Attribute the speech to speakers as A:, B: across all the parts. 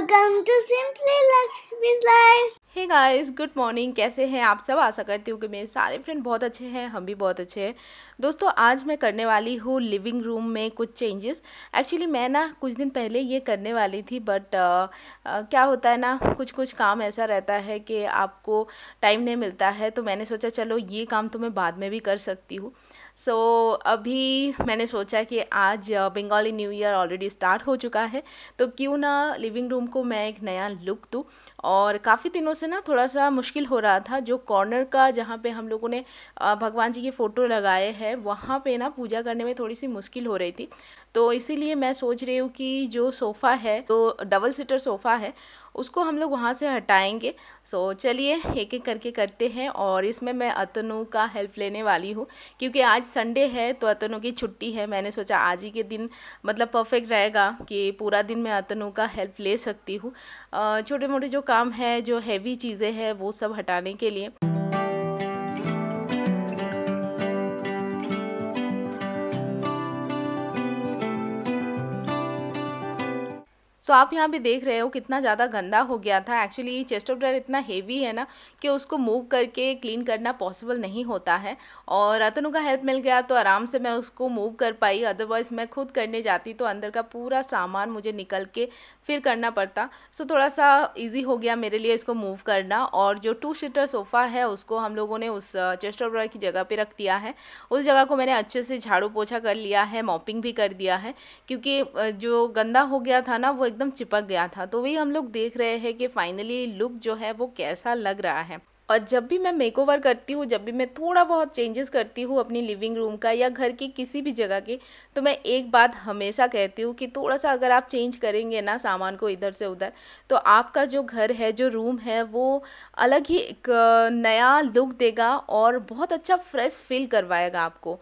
A: Welcome to simply Lakshmi's life hey guys good morning कैसे हैं आप सब आशा करती हूँ कि मेरे सारे फ्रेंड बहुत अच्छे हैं हम भी बहुत अच्छे हैं दोस्तों आज मैं करने वाली हूँ लिविंग रूम में कुछ चेंजेस एक्चुअली मैं ना कुछ दिन पहले ये करने वाली थी बट आ, आ, क्या होता है ना कुछ कुछ काम ऐसा रहता है कि आपको टाइम नहीं मिलता है तो मैंने सोचा चलो ये काम तो मैं बाद में भी कर सकती हूँ सो so, अभी मैंने सोचा कि आज Bengali new year already start हो चुका है तो क्यों ना लिविंग रूम को मैं एक नया लुक दूँ और काफ़ी दिनों से ना थोड़ा सा मुश्किल हो रहा था जो कॉर्नर का जहाँ पे हम लोगों ने भगवान जी के फ़ोटो लगाए हैं वहाँ पे ना पूजा करने में थोड़ी सी मुश्किल हो रही थी तो इसीलिए मैं सोच रही हूँ कि जो सोफ़ा है तो डबल सीटर सोफ़ा है उसको हम लोग वहाँ से हटाएंगे सो चलिए एक एक करके करते हैं और इसमें मैं अतनु का हेल्प लेने वाली हूँ क्योंकि आज संडे है तो अतनु की छुट्टी है मैंने सोचा आज ही के दिन मतलब परफेक्ट रहेगा कि पूरा दिन मैं अतनु का हेल्प ले सकती हूँ छोटे मोटे जो काम है जो हैवी चीज़ें हैं वो सब हटाने के लिए सो तो आप यहाँ पे देख रहे हो कितना ज़्यादा गंदा हो गया था एक्चुअली ये चेस्ट ऑफ ड्रायर इतना हेवी है ना कि उसको मूव करके क्लीन करना पॉसिबल नहीं होता है और रतनु का हेल्प मिल गया तो आराम से मैं उसको मूव कर पाई अदरवाइज़ मैं खुद करने जाती तो अंदर का पूरा सामान मुझे निकल के फिर करना पड़ता सो थोड़ा सा इजी हो गया मेरे लिए इसको मूव करना और जो टू सीटर सोफ़ा है उसको हम लोगों ने उस चेस्ट ऑफ की जगह पे रख दिया है उस जगह को मैंने अच्छे से झाड़ू पोछा कर लिया है मॉपिंग भी कर दिया है क्योंकि जो गंदा हो गया था ना वो एकदम चिपक गया था तो वही हम लोग देख रहे हैं कि फ़ाइनली लुक जो है वो कैसा लग रहा है और जब भी मैं मेकओवर करती हूँ जब भी मैं थोड़ा बहुत चेंजेस करती हूँ अपनी लिविंग रूम का या घर की किसी भी जगह के तो मैं एक बात हमेशा कहती हूँ कि थोड़ा सा अगर आप चेंज करेंगे ना सामान को इधर से उधर तो आपका जो घर है जो रूम है वो अलग ही एक नया लुक देगा और बहुत अच्छा फ्रेश फील करवाएगा आपको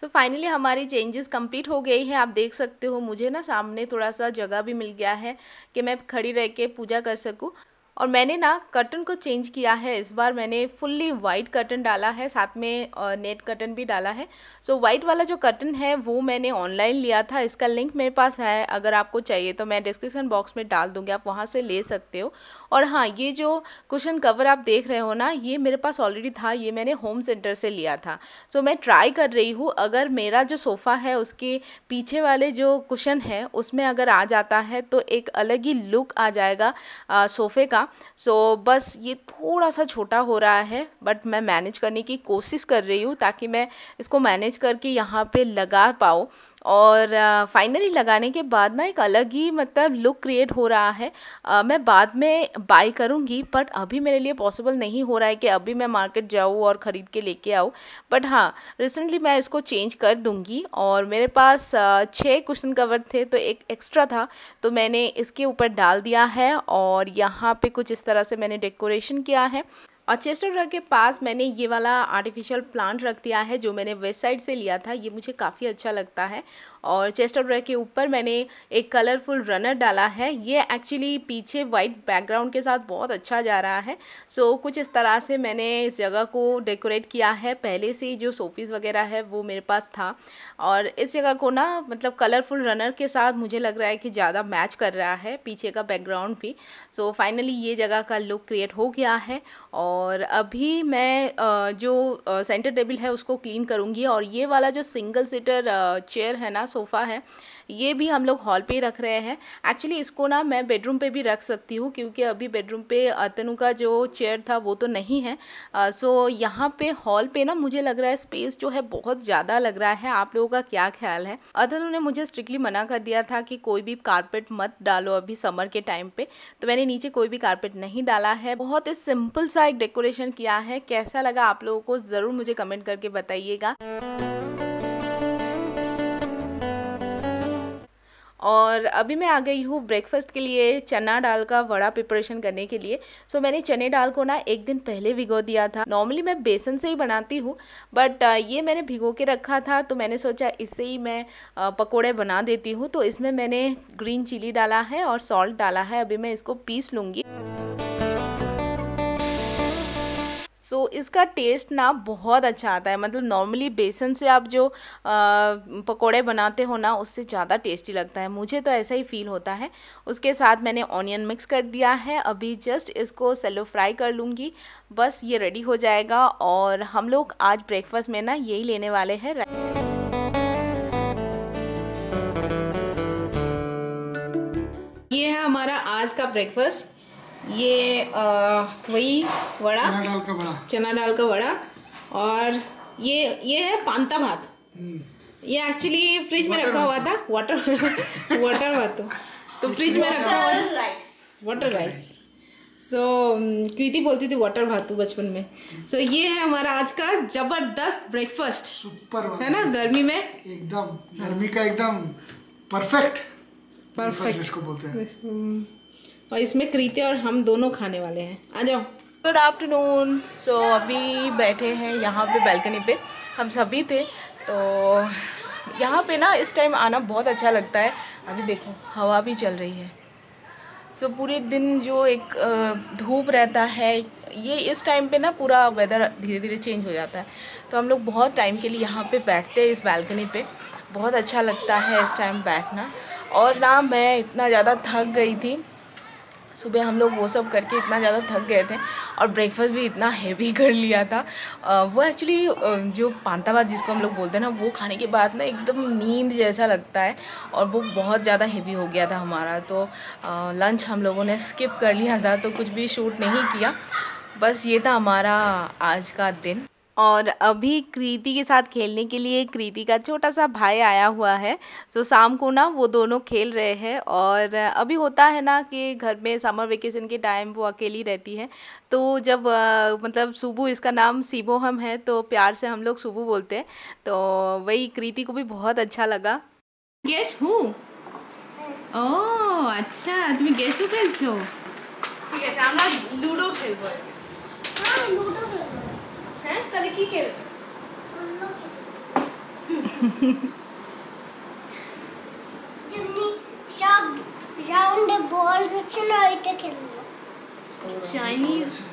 A: सो so फाइनली हमारी चेंजेस कंप्लीट हो गई है आप देख सकते हो मुझे ना सामने थोड़ा सा जगह भी मिल गया है कि मैं खड़ी रह के पूजा कर सकूँ और मैंने ना कर्टन को चेंज किया है इस बार मैंने फुल्ली वाइट कर्टन डाला है साथ में नेट कर्टन भी डाला है सो so, वाइट वाला जो कर्टन है वो मैंने ऑनलाइन लिया था इसका लिंक मेरे पास है अगर आपको चाहिए तो मैं डिस्क्रिप्शन बॉक्स में डाल दूँगी आप वहाँ से ले सकते हो और हाँ ये जो कुशन कवर आप देख रहे हो ना ये मेरे पास ऑलरेडी था ये मैंने होम सेंटर से लिया था सो so, मैं ट्राई कर रही हूँ अगर मेरा जो सोफ़ा है उसके पीछे वाले जो कुशन है उसमें अगर आ जाता है तो एक अलग ही लुक आ जाएगा सोफ़े का था सो so, बस ये थोड़ा सा छोटा हो रहा है बट मैं मैनेज करने की कोशिश कर रही हूँ ताकि मैं इसको मैनेज करके यहाँ पे लगा पाऊँ और फाइनली लगाने के बाद ना एक अलग ही मतलब लुक क्रिएट हो रहा है आ, मैं बाद में बाई करूँगी बट अभी मेरे लिए पॉसिबल नहीं हो रहा है कि अभी मैं मार्केट जाऊँ और ख़रीद के लेके आऊँ बट हाँ रिसेंटली मैं इसको चेंज कर दूँगी और मेरे पास छः क्वेश्चन कवर थे तो एक एक्स्ट्रा था तो मैंने इसके ऊपर डाल दिया है और यहाँ पर कुछ इस तरह से मैंने डेकोरेशन किया है और चेस्टर ड्रग के पास मैंने ये वाला आर्टिफिशियल प्लांट रख दिया है जो मैंने वेबसाइट से लिया था ये मुझे काफ़ी अच्छा लगता है और चेस्ट और ब्रेक के ऊपर मैंने एक कलरफुल रनर डाला है ये एक्चुअली पीछे वाइट बैकग्राउंड के साथ बहुत अच्छा जा रहा है सो so, कुछ इस तरह से मैंने इस जगह को डेकोरेट किया है पहले से ही जो सोफीज़ वगैरह है वो मेरे पास था और इस जगह को ना मतलब कलरफुल रनर के साथ मुझे लग रहा है कि ज़्यादा मैच कर रहा है पीछे का बैकग्राउंड भी सो so, फाइनली ये जगह का लुक क्रिएट हो गया है और अभी मैं जो सेंटर टेबल है उसको क्लीन करूँगी और ये वाला जो सिंगल सीटर चेयर है ना सोफ़ा है ये भी हम लोग हॉल पे रख रहे हैं एक्चुअली इसको ना मैं बेडरूम पे भी रख सकती हूँ क्योंकि अभी बेडरूम पे अतनु का जो चेयर था वो तो नहीं है सो यहाँ पे हॉल पे ना मुझे लग रहा है स्पेस जो है बहुत ज़्यादा लग रहा है आप लोगों का क्या ख्याल है अतनु ने मुझे स्ट्रिक्टली मना कर दिया था कि कोई भी कारपेट मत डालो अभी समर के टाइम पे तो मैंने नीचे कोई भी कारपेट नहीं डाला है बहुत ही सिंपल सा एक डेकोरेशन किया है कैसा लगा आप लोगों को ज़रूर मुझे कमेंट करके बताइएगा और अभी मैं आ गई हूँ ब्रेकफास्ट के लिए चना डाल का वड़ा प्रिपरेशन करने के लिए सो मैंने चने डाल को ना एक दिन पहले भिगो दिया था नॉर्मली मैं बेसन से ही बनाती हूँ बट ये मैंने भिगो के रखा था तो मैंने सोचा इससे ही मैं पकोड़े बना देती हूँ तो इसमें मैंने ग्रीन चिली डाला है और सॉल्ट डाला है अभी मैं इसको पीस लूँगी सो so, इसका टेस्ट ना बहुत अच्छा आता है मतलब नॉर्मली बेसन से आप जो पकोड़े बनाते हो ना उससे ज़्यादा टेस्टी लगता है मुझे तो ऐसा ही फील होता है उसके साथ मैंने ऑनियन मिक्स कर दिया है अभी जस्ट इसको सेलो फ्राई कर लूँगी बस ये रेडी हो जाएगा और हम लोग आज ब्रेकफास्ट में ना यही लेने वाले हैं ये है हमारा आज का ब्रेकफास्ट ये आ, वही वड़ा चना डाल का वड़ा चना दाल का वड़ा और ये ये है पांता भात हम्म। ये एक्चुअली फ्रिज तो। तो में रखा हुआ था वाटर वाटर भात तो फ्रिज में रखा हुआ rice water rice so Kriti बोलती थी वाटर भातू बचपन में सो so, ये है हमारा आज का जबरदस्त ब्रेकफास्ट सुपर है ना गर्मी में एकदम गर्मी का एकदम परफेक्ट परफेक्ट इसको बोलते हैं और तो इसमें क्रीते और हम दोनों खाने वाले हैं आ जाओ गुड आफ्टरनून सो अभी बैठे हैं यहाँ पे बैल्कनी पे हम सभी थे तो यहाँ पे ना इस टाइम आना बहुत अच्छा लगता है अभी देखो हवा भी चल रही है सो so, पूरे दिन जो एक धूप रहता है ये इस टाइम पे ना पूरा वेदर धीरे धीरे चेंज हो जाता है तो हम लोग बहुत टाइम के लिए यहाँ पे बैठते हैं इस बैल्कनी पे बहुत अच्छा लगता है इस टाइम बैठना और ना मैं इतना ज़्यादा थक गई थी सुबह हम लोग वो सब करके इतना ज़्यादा थक गए थे और ब्रेकफास्ट भी इतना हैवी कर लिया था वो एक्चुअली जो पांताबाद जिसको हम लोग बोलते हैं ना वो खाने के बाद ना एकदम नींद जैसा लगता है और वो बहुत ज़्यादा हैवी हो गया था हमारा तो लंच हम लोगों ने स्किप कर लिया था तो कुछ भी शूट नहीं किया बस ये था हमारा आज का दिन और अभी कृति के साथ खेलने के लिए कृति का छोटा सा भाई आया हुआ है तो शाम को ना वो दोनों खेल रहे हैं और अभी होता है ना कि घर में समर वेकेशन के टाइम वो अकेली रहती है तो जब आ, मतलब सुबह इसका नाम सीबो हम है तो प्यार से हम लोग सुबह बोलते हैं तो वही कृति को भी बहुत अच्छा लगा गैस हु ओ अच्छा तुम्हें गैस हु खेल लूडो खेल তাহলে কি খেলবে যেমনি সব রাউন্ডে বলস হচ্ছে না ওইটা খেলবো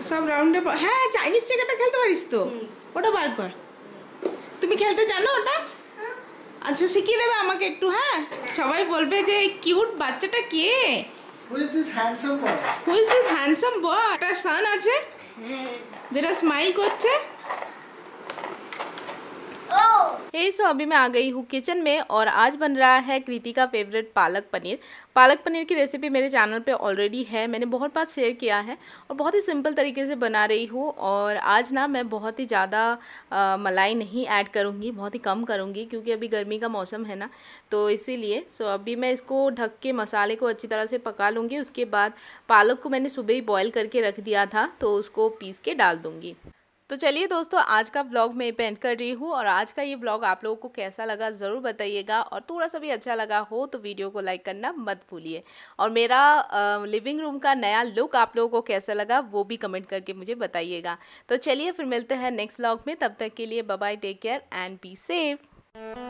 A: সব রাউন্ডে হ্যাঁ চাইনিজ চেকাটা খেলতে পারিস তো ওটা বার কর তুমি খেলতে জানো ওটা হ্যাঁ। আচ্ছা শিখিয়ে দেবে আমাকে একটু হ্যাঁ সবাই বলবে যে কিউট বাচ্চাটা কে দিস হ্যান্ডসাম বয় একটা সান আছে হ্যাঁ। যেটা স্মাইল করছে सो अभी मैं आ गई हूँ किचन में और आज बन रहा है कृति का फेवरेट पालक पनीर पालक पनीर की रेसिपी मेरे चैनल पे ऑलरेडी है मैंने बहुत बार शेयर किया है और बहुत ही सिंपल तरीके से बना रही हूँ और आज ना मैं बहुत ही ज़्यादा मलाई नहीं ऐड करूँगी बहुत ही कम करूँगी क्योंकि अभी गर्मी का मौसम है ना तो इसीलिए सो अभी मैं इसको ढक के मसाले को अच्छी तरह से पका लूँगी उसके बाद पालक को मैंने सुबह ही बॉयल करके रख दिया था तो उसको पीस के डाल दूँगी तो चलिए दोस्तों आज का ब्लॉग मैं पेंट कर रही हूँ और आज का ये ब्लॉग आप लोगों को कैसा लगा ज़रूर बताइएगा और थोड़ा सा भी अच्छा लगा हो तो वीडियो को लाइक करना मत भूलिए और मेरा आ, लिविंग रूम का नया लुक आप लोगों को कैसा लगा वो भी कमेंट करके मुझे बताइएगा तो चलिए फिर मिलते हैं नेक्स्ट ब्लॉग में तब तक के लिए bye take care and be safe